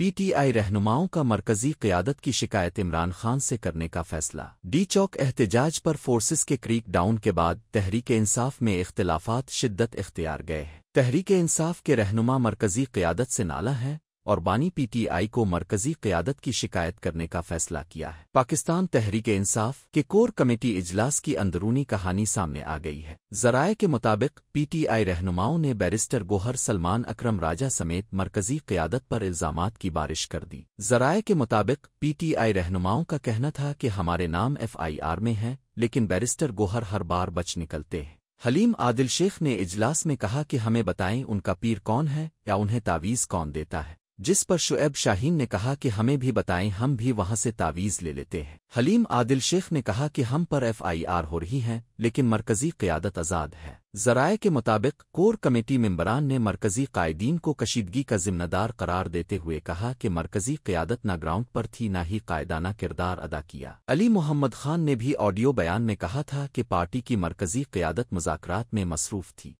P T I रहनुमाओं का मरकजी क्यादत की शिकायत इमरान खान से करने का फैसला डी चौक एहतजाज पर फोर्सेस के क्रीक डाउन के बाद तहरीक इंसाफ में इख्तलाफात शिद्दत इख्तियार गए हैं तहरीक इंसाफ के रहनुमा मरकजी क्यादत से नाला है और बानी पीटीआई को मरकजी क्यादत की शिकायत करने का फैसला किया है पाकिस्तान तहरीक इंसाफ के कोर कमेटी इजलास की अंदरूनी कहानी सामने आ गई है जराए के मुताबिक पीटीआई रहनुमाओं ने बैरिस्टर गोहर सलमान अकरम राजा समेत मरकजी क्यादत पर इल्जाम की बारिश कर दी जराए के मुताबिक पीटीआई रहनुमाओं का कहना था कि हमारे नाम एफआईआर में हैं लेकिन बैरिस्टर गोहर हर बार बच निकलते हैं हलीम आदिल शेख ने इजलास में कहा कि हमें बताएं उनका पीर कौन है या उन्हें तावीज़ कौन देता है जिस पर शुएब शाहीन ने कहा कि हमें भी बताएं हम भी वहां से तावीज़ ले लेते हैं हलीम आदिल शेख ने कहा कि हम पर एफआईआर हो रही है लेकिन मरकजी क़्यादत आज़ाद है जराए के मुताबिक कोर कमेटी मम्बरान ने मरकजी कायदीन को कशीदगी का जिम्मेदार करार देते हुए कहा कि मरकजी क़्यादत न ग्राउंड पर थी न ही कायदाना किरदार अदा किया अली मोहम्मद खान ने भी ऑडियो बयान में कहा था कि पार्टी की मरकजी क़्यादत मुजाकरात में मसरूफ थी